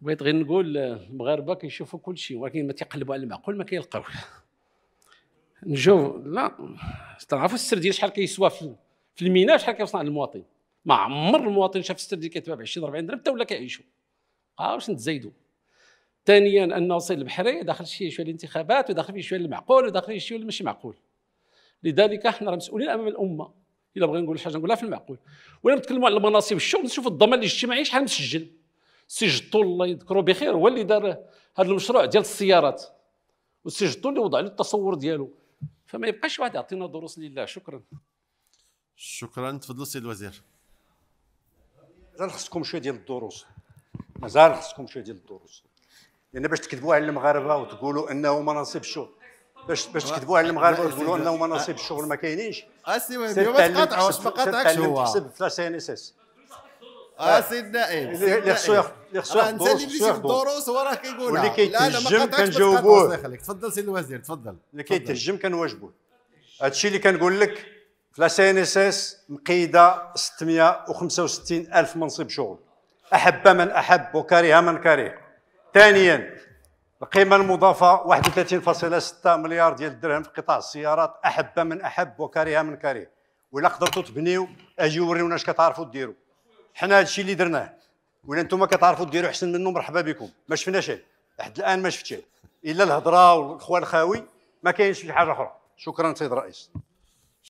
بغيت غير نقول المغاربه كيشوفوا كل شيء ولكن ما تيقلبوا على المعقول ما كيلقاوش نشوف لا تعرفوا السرديه شحال كيسوى في, في الميناء شحال كيوصل المواطن ما عمر المواطن شاف السرديه كيتباع ب 20 40 درهم حتى ولا كيعيشوا واش نتزايدوا ثانيا ان وصل البحريه داخل شي شويه الانتخابات وداخل فيه شويه المعقول وداخل فيه شويه ماشي معقول لذلك حنا راه مسؤولين امام الامه الا بغينا نقول شي حاجه نقولها في المعقول ولا نتكلموا على المناصب الشغل نشوف الضمان الاجتماعي شحال مسجل السي الله يذكره بخير هو اللي دار هذا المشروع ديال السيارات والسي اللي وضع له التصور ديالو فما يبقاش واحد يعطينا دروس لله شكرا شكرا تفضل السيد الوزير مازال خصكم شويه ديال الدروس مازال خصكم شويه ديال الدروس لان باش تكذبوا على المغاربه وتقولوا انه مناصب الشغل باش باش تكذبوا على المغاربه وتقولوا انه مناصب الشغل ما كاينينش اسي آه، ما تقاطعوش ما قاطعكش هو تحسب سي ان اس اس اسي آه، النائب اللي خصو ياخذ الانسان اللي مشي في هو راه كيقولها واللي كيتهجم كنجاوبوه تفضل سي الوزير تفضل اللي كيتهجم كنواجبوه هادشي اللي كنقول لك في لا سي ان اس اس مقيده 665 الف منصب شغل احب من احب وكره من كره ثانيا القيمه المضافه 31.6 مليار ديال الدرهم في قطاع السيارات احب من احب وكره من كره ولا قدرتوا تبنيو اجي وريونا اش كتعرفوا ديروا حنا هادشي اللي درناه ولا انتم كتعرفوا ديروا احسن منه مرحبا بكم ما شفناش لحد الان ما شفتش الا الهضره والاخوان الخاوي ما كاينش شي حاجه اخرى شكرا سيد الرئيس